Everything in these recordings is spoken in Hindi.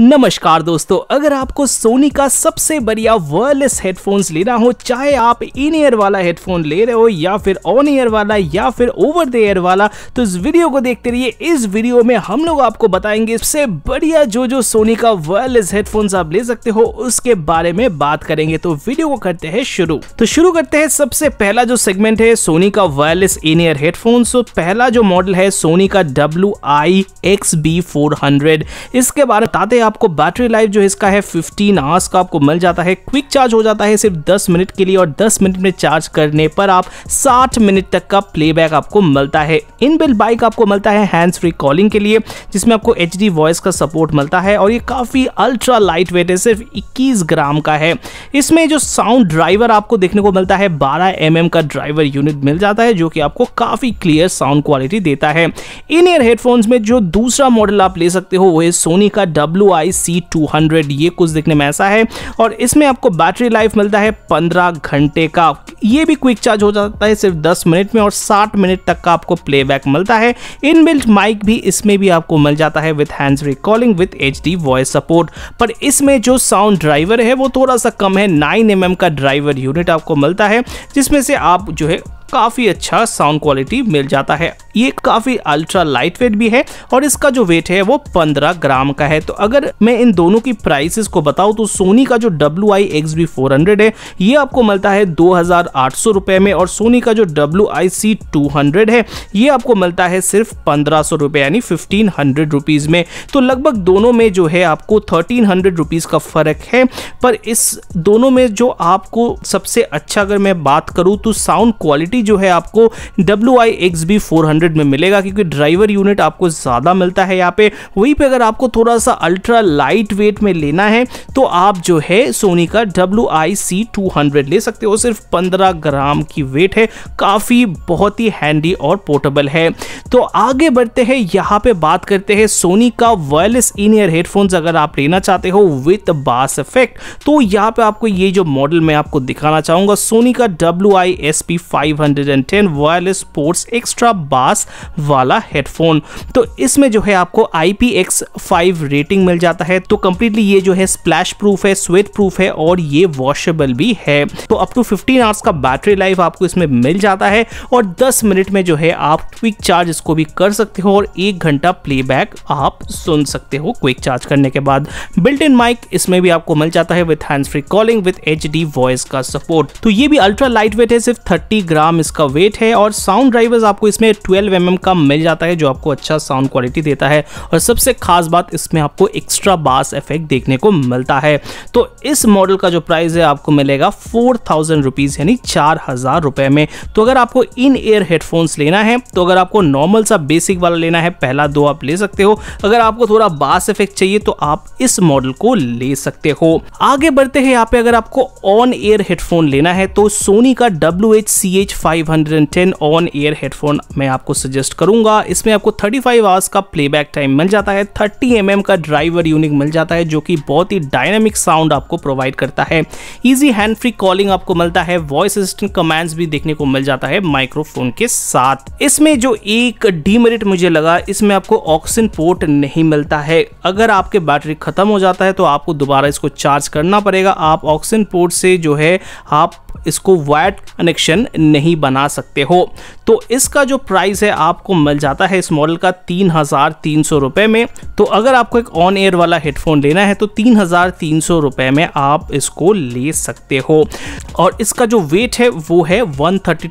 नमस्कार दोस्तों अगर आपको सोनी का सबसे बढ़िया वायरलेस हेडफोन्स लेना हो चाहे आप इन ईयर वाला हेडफोन ले रहे हो या फिर ऑन ईयर वाला या फिर ओवर द ईयर वाला तो इस वीडियो को देखते रहिए इस वीडियो में हम लोग आपको बताएंगे सबसे बढ़िया जो जो सोनी का वायरलेस हेडफोन्स आप ले सकते हो उसके बारे में बात करेंगे तो वीडियो को करते हैं शुरू तो शुरू करते हैं सबसे पहला जो सेगमेंट है सोनी का वायरलेस इन ईयर हेडफोन्स पहला जो मॉडल है सोनी का W I X B four hundred इसके बारे में बताते हैं आपको बैटरी लाइफ जो इसका है 15 आवर्स का आपको मिल जाता है क्विक चार्ज हो जाता है सिर्फ 10 मिनट के लिए और 10 मिनट में चार्ज करने पर आप 60 मिनट तक का प्लेबैक आपको मिलता है इन बाइक आपको मिलता है हैंड्स फ्री कॉलिंग के लिए जिसमें आपको एच वॉइस का सपोर्ट मिलता है और ये काफ़ी अल्ट्रा लाइट वेट है सिर्फ इक्कीस ग्राम का है इसमें जो साउंड ड्राइवर आपको देखने को मिलता है 12 एम mm का ड्राइवर यूनिट मिल जाता है जो कि आपको काफ़ी क्लियर साउंड क्वालिटी देता है इन ईयर हेडफोन्स में जो दूसरा मॉडल आप ले सकते हो वो है सोनी का W I C two hundred ये कुछ देखने में ऐसा है और इसमें आपको बैटरी लाइफ मिलता है पंद्रह घंटे का ये भी क्विक चार्ज हो जाता है सिर्फ दस मिनट में और साठ मिनट तक का आपको प्लेबैक मिलता है इनबिल्ट माइक भी इसमें भी आपको मिल जाता है with hands recalling with H voice support पर इसमें जो साउंड ड्राइवर है वो थोड़ा सा कम है नाइन एम का ड्राइवर यूनिट आपको मिलता है जिसमें से आप जो है काफी अच्छा साउंड क्वालिटी मिल जाता है ये काफी अल्ट्रा लाइट वेट भी है और इसका जो वेट है वो 15 ग्राम का है तो अगर मैं इन दोनों की प्राइसेस को बताऊं तो सोनी का जो W I X B four hundred है ये आपको मिलता है दो हजार आठ सौ रुपए में और सोनी का जो W I C two hundred है ये आपको मिलता है सिर्फ पंद्रह सौ रुपए यानी फिफ्टीन हंड्रेड रुपीज में तो लगभग दोनों में जो है आपको थर्टीन हंड्रेड रुपीज का फर्क है पर इस दोनों में जो आपको सबसे अच्छा अगर मैं बात करूँ तो साउंड क्वालिटी सेफ्टी जो है आपको W I X B four hundred में मिलेगा क्योंकि ड्राइवर यूनिट आपको ज़्यादा मिलता है यहाँ पे वहीं पे अगर आपको थोड़ा सा अल्ट्रा लाइट वेट में लेना है तो आप जो है सोनी का W I C two hundred ले सकते हो सिर्फ पंद्रह ग्राम की वेट है काफ़ी बहुत ही हैंडी और पोर्टेबल है तो आगे बढ़ते हैं यहाँ पे बात करते हैं सोनी का वायरलेस इन ईयर हेडफोन्स अगर आप लेना चाहते हो विथ बास इफेक्ट तो यहाँ पे आपको ये जो मॉडल मैं आपको दिखाना चाहूँगा सोनी का W I S P five 110 wireless ports extra bass वाला हेडफोन तो इसमें जो है आपको IPX5 रेटिंग मिल जाता है तो कम्प्लीटली ये जो है स्प्लैश प्रूफ है स्वेट प्रूफ है और ये वॉशेबल भी है तो अप टू 15 आवर्स का बैटरी लाइफ आपको इसमें मिल जाता है और 10 मिनट में जो है आप क्विक चार्ज इसको भी कर सकते हो और एक घंटा प्लेबैक आप सुन सकते हो क्विक चार्ज करने के बाद बिल्ट इन माइक इसमें भी आपको मिल जाता है with hands free calling with H voice का सपोर्ट तो ये भी अल्ट्रा लाइट वेट है सिर्फ थर्टी ग्राम ग्राम इसका वेट है और साउंड ड्राइवर्स आपको इसमें ट्वेल्व एम mm का मिल जाता है जो आपको अच्छा साउंड क्वालिटी देता है और सबसे खास बात इसमें आपको एक्स्ट्रा बास इफेक्ट देखने को मिलता है तो इस मॉडल का जो प्राइस है आपको मिलेगा फोर थाउजेंड रुपीज़ यानी चार हज़ार रुपये में तो अगर आपको इन ईयर हेडफोन्स लेना है तो अगर आपको नॉर्मल सा बेसिक वाला लेना है पहला दो आप ले सकते हो अगर आपको थोड़ा बास इफेक्ट चाहिए तो आप इस मॉडल को ले सकते हो आगे बढ़ते हैं यहाँ पे अगर आपको ऑन एयर हेडफोन लेना है तो सोनी का W H C H on ear headphone मैं आपको सजेस्ट करूंगा इसमें आपको 35 फाइव आवर्स का प्लेबैक टाइम मिल जाता है 30 एम mm का ड्राइवर यूनिक मिल जाता है जो कि बहुत ही डायनेमिक साउंड आपको प्रोवाइड करता है ईजी हैंड फ्री कॉलिंग आपको मिलता है वॉइस असिस्टेंट कमांड्स भी देखने को मिल जाता है माइक्रोफोन के साथ इसमें जो एक डीमेरिट मुझे लगा इसमें आपको ऑक्सीजन पोर्ट नहीं मिलता है अगर आपके बैटरी खत्म हो जाता है तो आपको दोबारा इसको चार्ज करना पड़ेगा आप ऑक्सीजन पोर्ट से जो है आप इसको वायर कनेक्शन नहीं बना सकते हो तो इसका जो प्राइस है आपको मिल जाता है इस मॉडल का तीन हज़ार तीन सौ रुपए में तो अगर आपको एक ऑन एयर वाला हेडफोन लेना है तो तीन हज़ार तीन सौ रुपए में आप इसको ले सकते हो और इसका जो वेट है वो है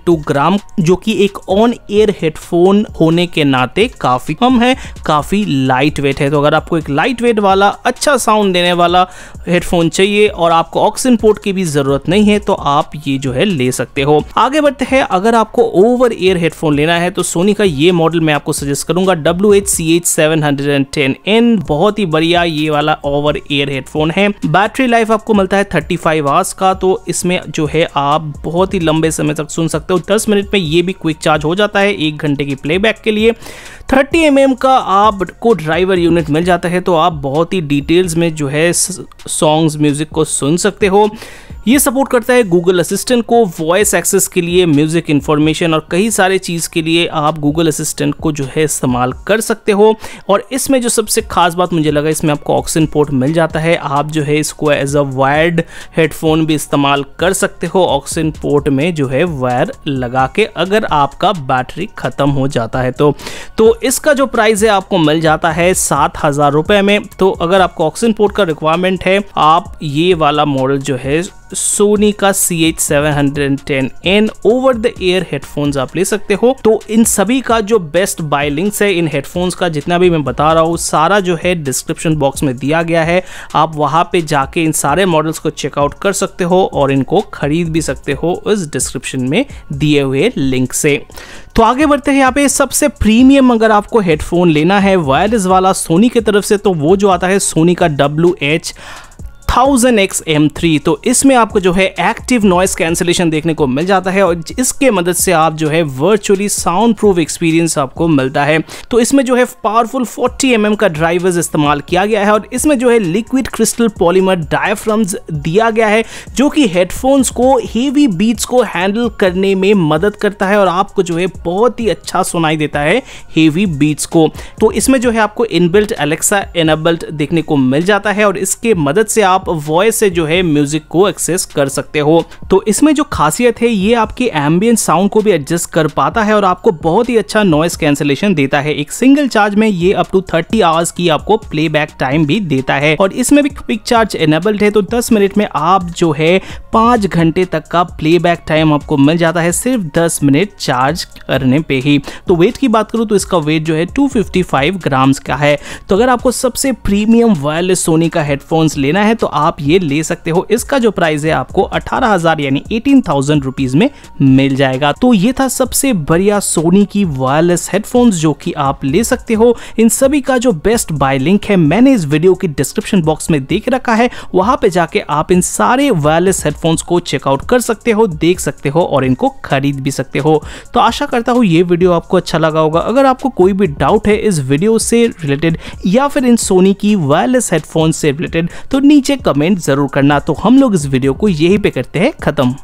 टू ग्राम जो कि एक ऑन एयर हेडफोन होने के नाते काफ़ी कम है काफ़ी लाइट वेट है तो अगर आपको एक लाइट वेट वाला अच्छा साउंड देने वाला हेडफोन चाहिए और आपको ऑक्सीजन पोर्ट की भी ज़रूरत नहीं है तो आप ये जो है ले सकते हो आगे बढ़ते है अगर आपको ओवर ईयर हेडफोन लेना है तो सोनी का ये मॉडल मैं आपको सजेस्ट करूंगा W H C H seven hundred and ten N बहुत ही बढ़िया ये वाला ओवर ईयर हेडफोन है बैटरी लाइफ आपको मिलता है थर्टी फाइव आवर्स का तो इसमें जो है आप बहुत ही लंबे समय तक सुन सकते हो दस मिनट में ये भी क्विक चार्ज हो जाता है एक घंटे की प्लेबैक के लिए थर्टी एम mm का आपको ड्राइवर यूनिट मिल जाता है तो आप बहुत ही डिटेल्स में जो है सॉन्ग्स म्यूज़िक को सुन सकते हो ये सपोर्ट करता है गूगल असिस्टेंट को वॉइस एक्सेस के लिए म्यूज़िक इन्फॉर्मेशन और कई सारे चीज़ के लिए आप गूगल असिस्टेंट को जो है इस्तेमाल कर सकते हो और इसमें जो सबसे खास बात मुझे लगा इसमें आपको ऑक्सीजन पोर्ट मिल जाता है आप जो है इसको एज अ वायर्ड हेडफोन भी इस्तेमाल कर सकते हो ऑक्सीजन पोर्ट में जो है वायर लगा के अगर आपका बैटरी ख़त्म हो जाता है तो तो इसका जो प्राइस है आपको मिल जाता है सात हजार रुपए में तो अगर आपको ऑक्सीजन पोर्ट का रिक्वायरमेंट है आप ये वाला मॉडल जो है सोनी का C H seven hundred and ten N over the air headphones आप ले सकते हो तो इन सभी का जो बेस्ट बाय लिंक्स है इन हेडफोन्स का जितना भी मैं बता रहा हूँ सारा जो है डिस्क्रिप्शन बॉक्स में दिया गया है आप वहाँ पे जाके इन सारे मॉडल्स को चेकआउट कर सकते हो और इनको खरीद भी सकते हो इस डिस्क्रिप्शन में दिए हुए लिंक से तो आगे बढ़ते हैं यहाँ पे सबसे प्रीमियम अगर आपको हेडफोन लेना है वायरलेस वाला सोनी की तरफ से तो वो जो आता है सोनी का W H thousand X M three तो इसमें आपको जो है एक्टिव नॉइस कैंसिलेशन देखने को मिल जाता है और इसके मदद से आप जो है वर्चुअली साउंड प्रूफ एक्सपीरियंस आपको मिलता है तो इसमें जो है पावरफुल फोर्टी एम एम का ड्राइवर्स इस्तेमाल किया गया है और इसमें जो है लिक्विड क्रिस्टल पॉलीमर डायफ्राम दिया गया है जो कि हेडफोन्स को हेवी बीट्स को हैंडल करने में मदद करता है और आपको जो है बहुत ही अच्छा सुनाई देता है हेवी बीट्स को तो इसमें जो है आपको इनबिल्ट एलेक्सा एनेबल्ट देखने को मिल जाता है और इसके मदद से आप आप वॉइस से जो है म्यूजिक को एक्सेस कर सकते हो तो इसमें जो खासियत है ये आपके एम्बियंट साउंड को भी एडजस्ट कर पाता है और आपको बहुत ही अच्छा नॉइस कैंसिलेशन देता है एक सिंगल चार्ज में ये अप टू थर्टी आवर्स की आपको प्ले टाइम भी देता है और इसमें भी क्विक चार्ज एनेबल्ड है तो दस मिनट में आप जो है पांच घंटे तक का प्ले टाइम आपको मिल जाता है सिर्फ दस मिनट चार्ज करने पे ही तो वेट की बात करूं तो इसका वेट जो है 255 ग्राम्स का है तो अगर आपको सबसे प्रीमियम वायरलेस सोनी का हेडफोन्स लेना है तो आप ये ले सकते हो इसका जो प्राइस है आपको अठारह हजार यानी एटीन थाउजेंड रुपीज में मिल जाएगा तो ये था सबसे बढ़िया सोनी की वायरलेस हेडफोन्स जो कि आप ले सकते हो इन सभी का जो बेस्ट बाय लिंक है मैंने इस वीडियो की डिस्क्रिप्शन बॉक्स में देख रखा है वहां पे जाके आप इन सारे वायरलेस हेडफोन्स को चेकआउट कर सकते हो देख सकते हो और इनको खरीद भी सकते हो तो आशा करता हूँ ये वीडियो आपको अच्छा लगा होगा अगर आपको कोई भी डाउट है इस वीडियो से रिलेटेड या फिर इन सोनी की वायरलेस हेडफोन से रिलेटेड तो नीचे कमेंट जरूर करना तो हम लोग इस वीडियो को यही पे करते हैं खत्म